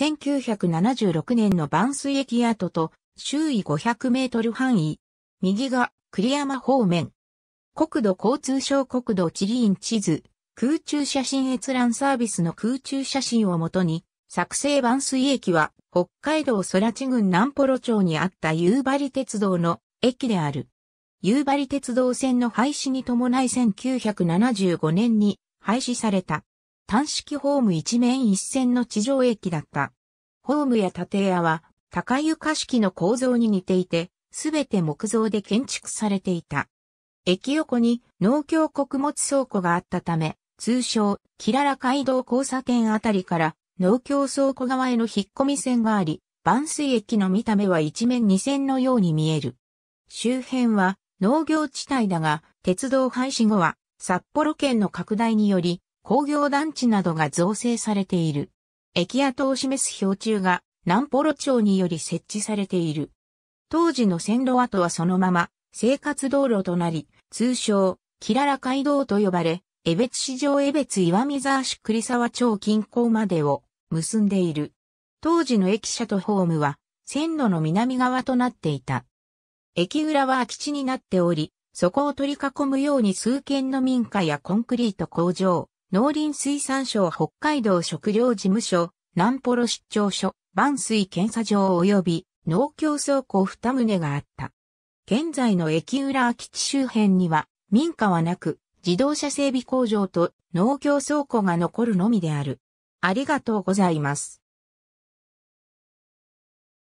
1976年の万水駅跡と周囲500メートル範囲。右が栗山方面。国土交通省国土地理院地図、空中写真閲覧サービスの空中写真をもとに、作成万水駅は北海道空知郡南幌町にあった夕張鉄道の駅である。夕張鉄道線の廃止に伴い1975年に廃止された。短式ホーム一面一線の地上駅だった。ホームや建屋は高床式の構造に似ていて、すべて木造で建築されていた。駅横に農協穀物倉庫があったため、通称、キララ街道交差点あたりから農協倉庫側への引っ込み線があり、万水駅の見た目は一面二線のように見える。周辺は農業地帯だが、鉄道廃止後は札幌圏の拡大により工業団地などが造成されている。駅跡を示す標柱が南ポロ町により設置されている。当時の線路跡はそのまま生活道路となり、通称、キララ街道と呼ばれ、江別市場江別岩見沢市栗沢町近郊までを結んでいる。当時の駅舎とホームは線路の南側となっていた。駅裏は空き地になっており、そこを取り囲むように数軒の民家やコンクリート工場、農林水産省北海道食料事務所、南幌出張所、万水検査場及び農協倉庫二棟があった。現在の駅浦空き地周辺には民家はなく自動車整備工場と農協倉庫が残るのみである。ありがとうございます。